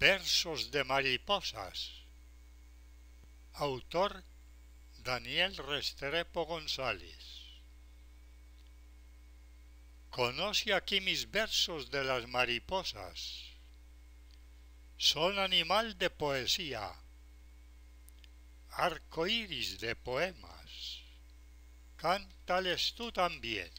Versos de mariposas. Autor Daniel Restrepo González. Conoce aquí mis versos de las mariposas. Son animal de poesía, arco iris de poemas. Cántales tú también.